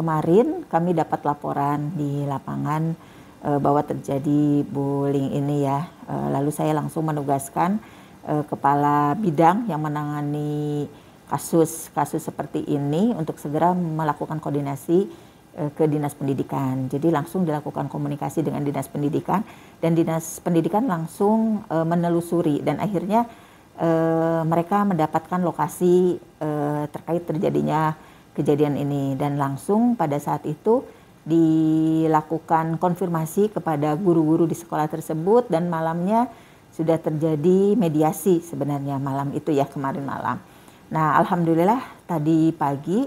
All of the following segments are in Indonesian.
kemarin kami dapat laporan di lapangan e, bahwa terjadi bullying ini ya. E, lalu saya langsung menugaskan e, kepala bidang yang menangani kasus-kasus seperti ini untuk segera melakukan koordinasi ke dinas pendidikan. Jadi langsung dilakukan komunikasi dengan dinas pendidikan dan dinas pendidikan langsung e, menelusuri dan akhirnya e, mereka mendapatkan lokasi e, terkait terjadinya kejadian ini dan langsung pada saat itu dilakukan konfirmasi kepada guru-guru di sekolah tersebut dan malamnya sudah terjadi mediasi sebenarnya malam itu ya kemarin malam. Nah, alhamdulillah tadi pagi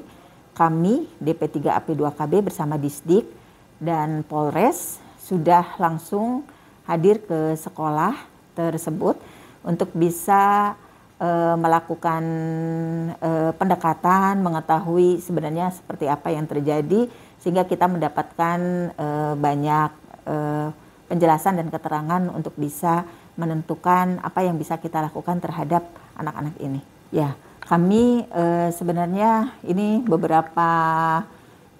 kami DP3AP2KB bersama Disdik dan Polres sudah langsung hadir ke sekolah tersebut untuk bisa Eh, melakukan uh, pendekatan, mengetahui sebenarnya seperti apa yang terjadi sehingga kita mendapatkan uh, banyak uh, penjelasan dan keterangan untuk bisa menentukan apa yang bisa kita lakukan terhadap anak-anak ini. Ya, kami e, sebenarnya ini beberapa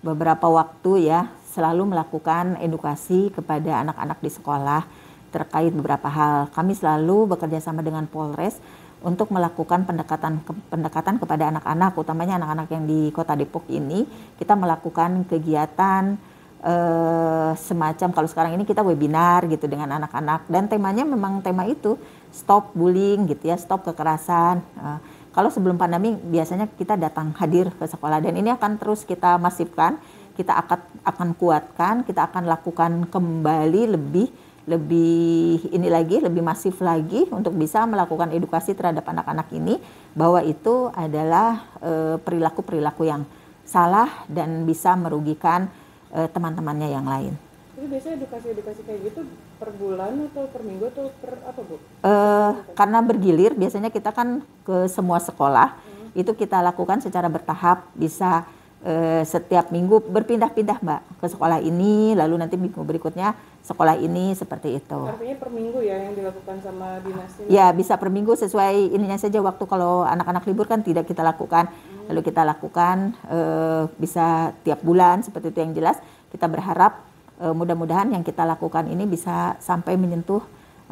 beberapa waktu ya selalu melakukan edukasi kepada anak-anak di sekolah terkait beberapa hal. Kami selalu bekerja sama dengan Polres untuk melakukan pendekatan pendekatan kepada anak-anak, utamanya anak-anak yang di Kota Depok ini, kita melakukan kegiatan eh, semacam kalau sekarang ini kita webinar gitu dengan anak-anak dan temanya memang tema itu stop bullying gitu ya, stop kekerasan. Eh, kalau sebelum pandemi biasanya kita datang hadir ke sekolah dan ini akan terus kita masifkan, kita akan akan kuatkan, kita akan lakukan kembali lebih lebih ini lagi, lebih masif lagi untuk bisa melakukan edukasi terhadap anak-anak ini bahwa itu adalah eh, perilaku-perilaku yang salah dan bisa merugikan eh, teman-temannya yang lain. Jadi biasanya edukasi-edukasi kayak gitu per bulan atau per minggu atau per apa bu? Eh karena bergilir biasanya kita kan ke semua sekolah hmm. itu kita lakukan secara bertahap bisa Eh, setiap minggu berpindah-pindah mbak ke sekolah ini lalu nanti minggu berikutnya sekolah ini seperti itu artinya per minggu ya yang dilakukan sama dinasnya? ya bisa per minggu sesuai ininya saja waktu kalau anak-anak libur kan tidak kita lakukan hmm. lalu kita lakukan eh, bisa tiap bulan seperti itu yang jelas kita berharap eh, mudah-mudahan yang kita lakukan ini bisa sampai menyentuh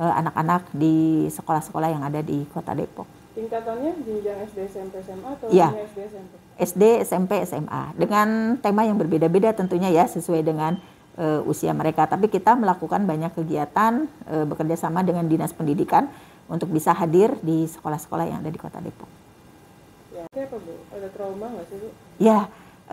anak-anak di sekolah-sekolah yang ada di kota Depok tingkatannya jenjang SD SMP SMA atau iya. ya. SD SMP SD, SMP, SMA dengan tema yang berbeda-beda tentunya ya sesuai dengan uh, usia mereka. Tapi kita melakukan banyak kegiatan uh, bekerja sama dengan dinas pendidikan untuk bisa hadir di sekolah-sekolah yang ada di Kota Depok. Ya, apa Bu? Ada trauma nggak sih Bu? Ya,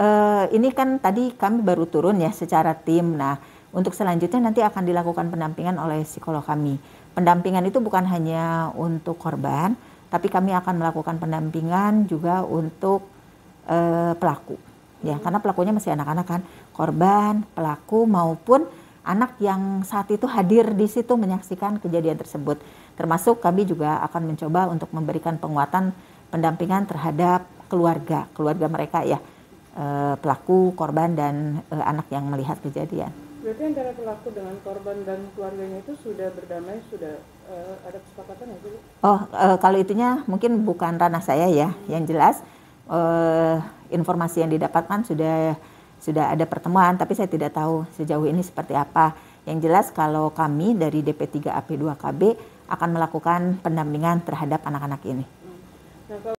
uh, ini kan tadi kami baru turun ya secara tim. Nah, untuk selanjutnya nanti akan dilakukan pendampingan oleh psikolog kami. Pendampingan itu bukan hanya untuk korban, tapi kami akan melakukan pendampingan juga untuk Eh, pelaku ya karena pelakunya masih anak-anak kan korban pelaku maupun anak yang saat itu hadir di situ menyaksikan kejadian tersebut termasuk kami juga akan mencoba untuk memberikan penguatan pendampingan terhadap keluarga keluarga mereka ya eh, pelaku korban dan eh, anak yang melihat kejadian berarti antara pelaku dengan korban dan keluarganya itu sudah berdamai sudah uh, ada kesepakatan ya Oh oh kalau itunya mungkin bukan ranah saya ya hmm. yang jelas uh, informasi yang didapatkan sudah sudah ada pertemuan, tapi saya tidak tahu sejauh ini seperti apa. Yang jelas kalau kami dari DP3AP2KB akan melakukan pendampingan terhadap anak-anak ini. Nah,